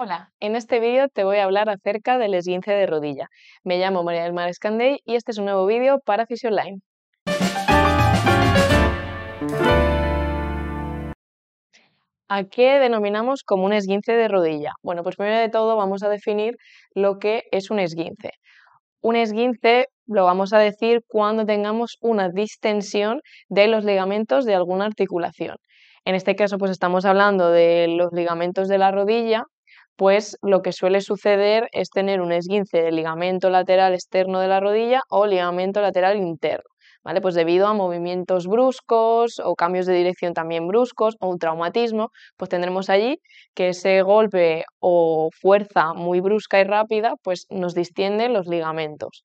Hola, en este vídeo te voy a hablar acerca del esguince de rodilla. Me llamo María del Mar Escandey y este es un nuevo vídeo para Online. ¿A qué denominamos como un esguince de rodilla? Bueno, pues primero de todo vamos a definir lo que es un esguince. Un esguince lo vamos a decir cuando tengamos una distensión de los ligamentos de alguna articulación. En este caso, pues estamos hablando de los ligamentos de la rodilla, pues lo que suele suceder es tener un esguince del ligamento lateral externo de la rodilla o ligamento lateral interno. ¿Vale? Pues debido a movimientos bruscos o cambios de dirección también bruscos o un traumatismo, pues tendremos allí que ese golpe o fuerza muy brusca y rápida, pues nos distiende los ligamentos.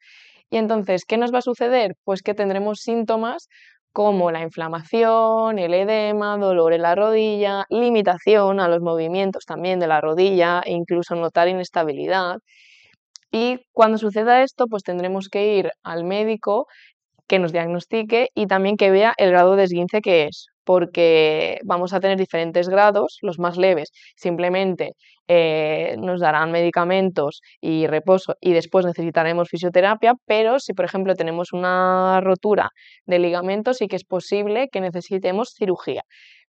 Y entonces, ¿qué nos va a suceder? Pues que tendremos síntomas como la inflamación, el edema, dolor en la rodilla, limitación a los movimientos también de la rodilla, e incluso notar inestabilidad. Y cuando suceda esto, pues tendremos que ir al médico que nos diagnostique y también que vea el grado de esguince que es porque vamos a tener diferentes grados, los más leves simplemente eh, nos darán medicamentos y reposo y después necesitaremos fisioterapia, pero si por ejemplo tenemos una rotura de ligamentos sí que es posible que necesitemos cirugía.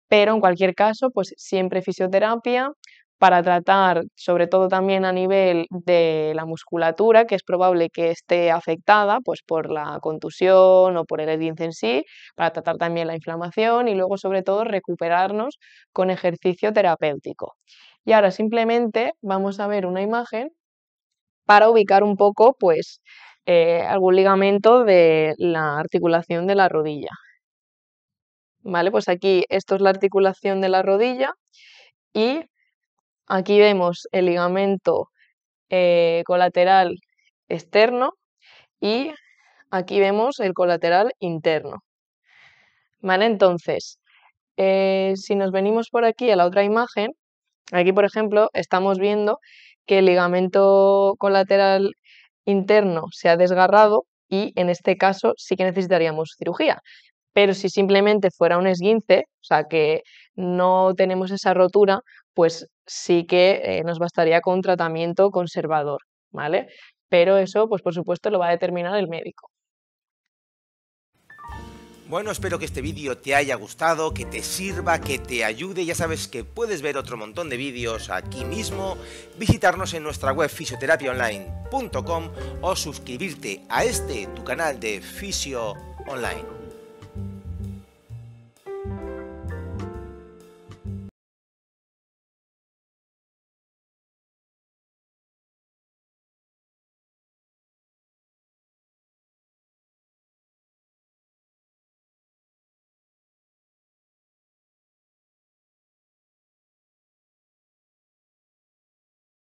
Pero en cualquier caso, pues siempre fisioterapia, para tratar sobre todo también a nivel de la musculatura, que es probable que esté afectada pues, por la contusión o por el edince en sí, para tratar también la inflamación y luego sobre todo recuperarnos con ejercicio terapéutico. Y ahora simplemente vamos a ver una imagen para ubicar un poco pues, eh, algún ligamento de la articulación de la rodilla. Vale, pues aquí esto es la articulación de la rodilla y Aquí vemos el ligamento eh, colateral externo y aquí vemos el colateral interno. Vale, entonces, eh, si nos venimos por aquí a la otra imagen, aquí por ejemplo estamos viendo que el ligamento colateral interno se ha desgarrado y en este caso sí que necesitaríamos cirugía, pero si simplemente fuera un esguince, o sea que no tenemos esa rotura, pues sí que eh, nos bastaría con tratamiento conservador, ¿vale? Pero eso, pues por supuesto, lo va a determinar el médico. Bueno, espero que este vídeo te haya gustado, que te sirva, que te ayude. Ya sabes que puedes ver otro montón de vídeos aquí mismo, visitarnos en nuestra web fisioterapiaonline.com o suscribirte a este, tu canal de Fisio Online.